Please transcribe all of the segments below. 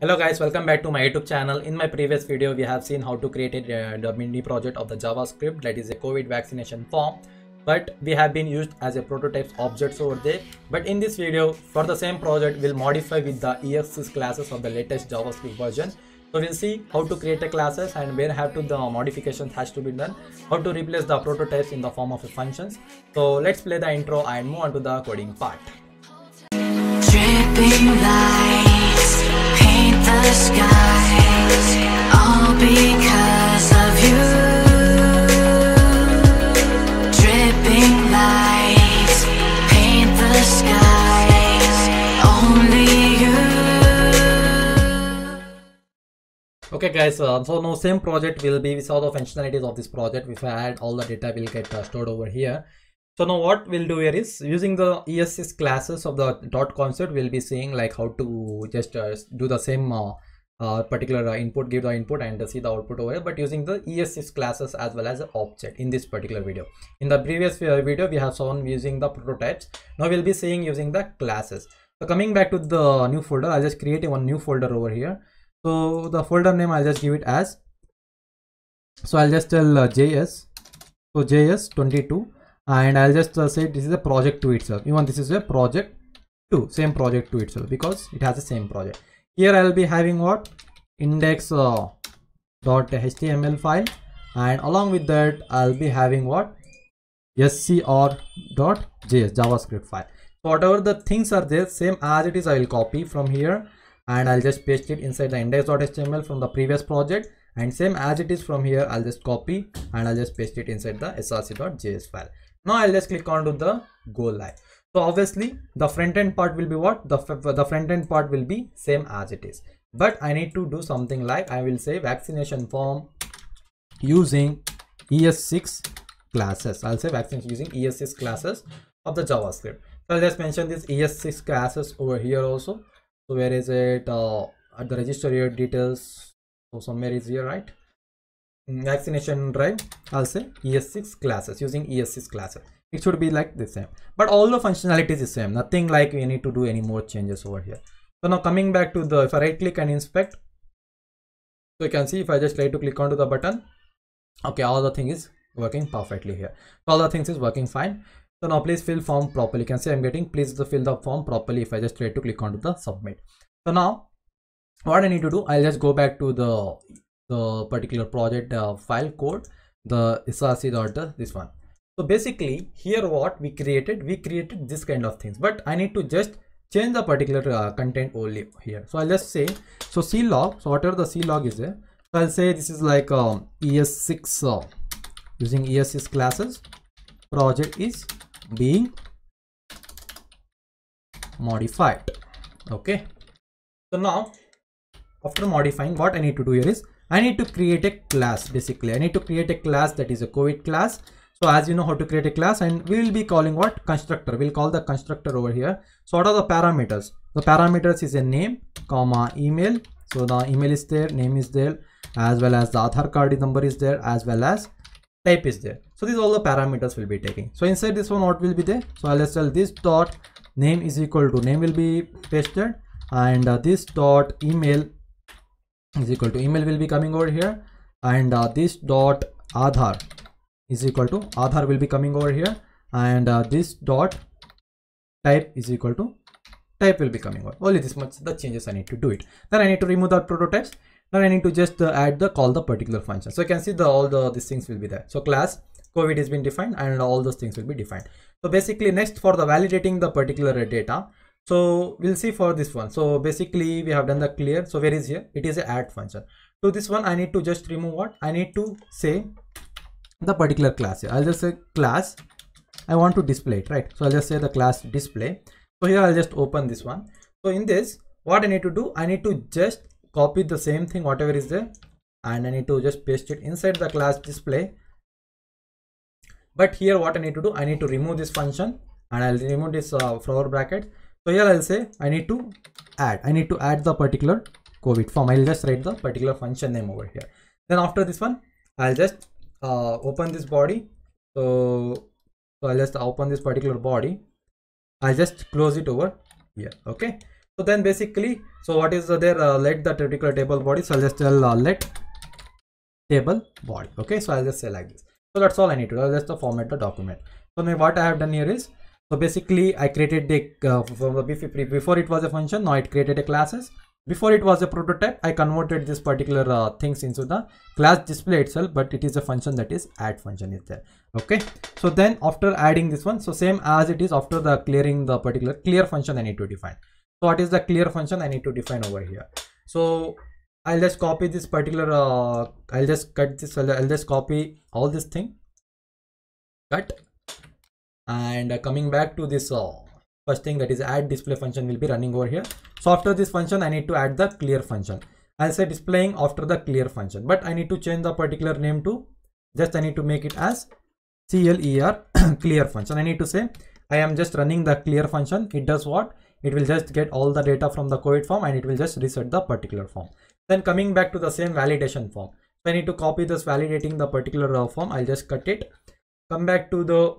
Hello guys, welcome back to my YouTube channel. In my previous video, we have seen how to create a, the uh, mini project of the JavaScript that is a COVID vaccination form. But we have been used as a prototype objects over there. But in this video, for the same project, we'll modify with the EXIS classes of the latest JavaScript version. So we'll see how to create a classes and where have to the modifications has to be done, how to replace the prototypes in the form of functions. So let's play the intro and move on to the coding part okay guys uh, so now same project will be we saw the functionalities of this project if i add all the data will get uh, stored over here so now what we'll do here is using the ESS classes of the dot concept, we'll be seeing like how to just uh, do the same uh, uh, particular uh, input, give the input and see the output over here, but using the ESS classes as well as the object in this particular video. In the previous uh, video, we have shown using the prototypes. Now we'll be seeing using the classes. So coming back to the new folder, I'll just create one new folder over here. So the folder name, I'll just give it as, so I'll just tell uh, JS, so JS 22 and I'll just uh, say this is a project to itself even this is a project to same project to itself because it has the same project here I'll be having what index uh, dot html file and along with that I'll be having what scr dot js javascript file whatever the things are there same as it is I will copy from here and I'll just paste it inside the index.html from the previous project and same as it is from here i'll just copy and i'll just paste it inside the src.js file now i'll just click on to the go live so obviously the front end part will be what the the front end part will be same as it is but i need to do something like i will say vaccination form using es6 classes i'll say vaccination using es6 classes of the javascript so i'll just mention this es6 classes over here also so where is it uh, at the register your details so somewhere is here right vaccination drive i'll say es6 classes using es6 classes it should be like the same but all the functionality is the same nothing like we need to do any more changes over here so now coming back to the if i right click and inspect so you can see if i just try to click onto the button okay all the thing is working perfectly here so all the things is working fine so now please fill form properly you can see i'm getting please to fill the form properly if i just try to click onto the submit so now what I need to do, I'll just go back to the, the particular project uh, file code, the src order, uh, this one. So basically here what we created, we created this kind of things, but I need to just change the particular uh, content only here. So I'll just say, so C log, so whatever the C log is there, eh, so I'll say this is like um, ES6 uh, using ES6 classes, project is being modified. Okay. So now after modifying what I need to do here is I need to create a class basically I need to create a class that is a COVID class so as you know how to create a class and we will be calling what constructor we'll call the constructor over here so what are the parameters the parameters is a name comma email so the email is there name is there as well as the Aadhaar card number is there as well as type is there so these all the parameters will be taking so inside this one what will be there so I'll just tell this dot name is equal to name will be pasted and uh, this dot email is equal to email will be coming over here and uh, this dot aadhar is equal to aadhar will be coming over here and uh, this dot type is equal to type will be coming over only this much the changes i need to do it then i need to remove the prototypes Then i need to just uh, add the call the particular function so you can see the all the these things will be there so class covid has been defined and all those things will be defined so basically next for the validating the particular data so we'll see for this one so basically we have done the clear so where is here it is a add function to this one i need to just remove what i need to say the particular class here i'll just say class i want to display it right so i'll just say the class display so here i'll just open this one so in this what i need to do i need to just copy the same thing whatever is there and i need to just paste it inside the class display but here what i need to do i need to remove this function and i'll remove this uh, flower bracket so here I'll say I need to add, I need to add the particular COVID form. I'll just write the particular function name over here. Then after this one, I'll just uh, open this body. So, so I'll just open this particular body. I'll just close it over here. Okay. So then basically, so what is there? Uh, let the particular table body. So I'll just tell uh, let table body. Okay. So I'll just say like this. So that's all I need to do. I'll just format the document. So now what I have done here is so basically I created the, uh, from the before it was a function, now it created a classes. Before it was a prototype, I converted this particular uh, things into the class display itself, but it is a function that is add function is there. Okay. So then after adding this one, so same as it is after the clearing the particular clear function I need to define. So what is the clear function I need to define over here. So I'll just copy this particular, uh, I'll just cut this, I'll just copy all this thing, cut and uh, coming back to this uh, first thing that is add display function will be running over here so after this function i need to add the clear function i'll say displaying after the clear function but i need to change the particular name to just i need to make it as cler clear function i need to say i am just running the clear function it does what it will just get all the data from the covid form and it will just reset the particular form then coming back to the same validation form i need to copy this validating the particular uh, form i'll just cut it come back to the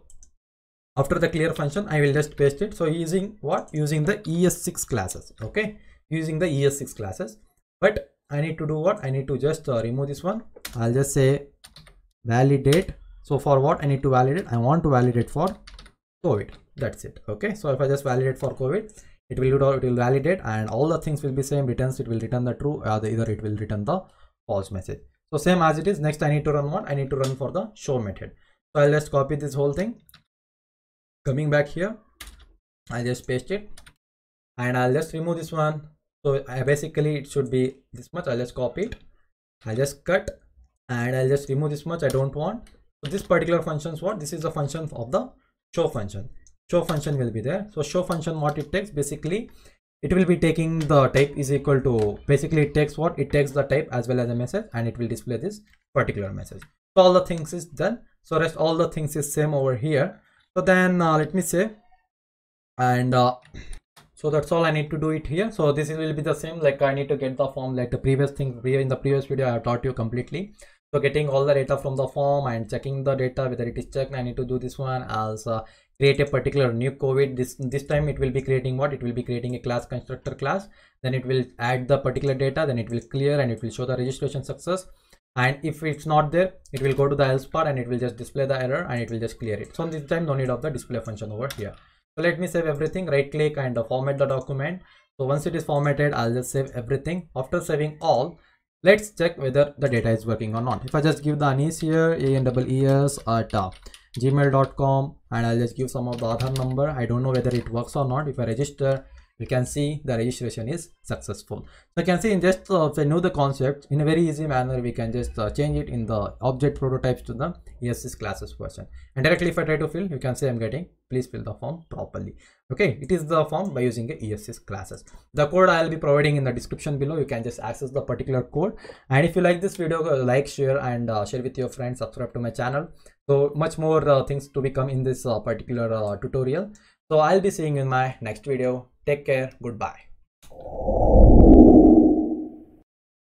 after the clear function i will just paste it so using what using the es6 classes okay using the es6 classes but i need to do what i need to just uh, remove this one i'll just say validate so for what i need to validate i want to validate for covid that's it okay so if i just validate for covid it will do it will validate and all the things will be same returns it will return the true or uh, the, either it will return the false message so same as it is next i need to run what i need to run for the show method so i'll just copy this whole thing coming back here i just paste it and i'll just remove this one so I basically it should be this much i'll just copy it i'll just cut and i'll just remove this much i don't want so this particular function what this is the function of the show function show function will be there so show function what it takes basically it will be taking the type is equal to basically it takes what it takes the type as well as a message and it will display this particular message so all the things is done so rest all the things is same over here so then uh, let me say and uh, so that's all i need to do it here so this will be the same like i need to get the form like the previous thing in the previous video i taught you completely so getting all the data from the form and checking the data whether it is checked i need to do this one as uh, create a particular new covid this this time it will be creating what it will be creating a class constructor class then it will add the particular data then it will clear and it will show the registration success and if it's not there it will go to the else part and it will just display the error and it will just clear it so this time no need of the display function over here so let me save everything right click and format the document so once it is formatted i'll just save everything after saving all let's check whether the data is working or not if i just give the anis here a n double at uh, gmail.com and i'll just give some of the other number i don't know whether it works or not if i register we can see the registration is successful so you can see in just uh, if i know the concept in a very easy manner we can just uh, change it in the object prototypes to the ess classes version and directly if i try to fill you can see i'm getting please fill the form properly okay it is the form by using a ess classes the code i'll be providing in the description below you can just access the particular code and if you like this video uh, like share and uh, share with your friends subscribe to my channel so much more uh, things to become in this uh, particular uh, tutorial so I'll be seeing you in my next video. Take care. Goodbye.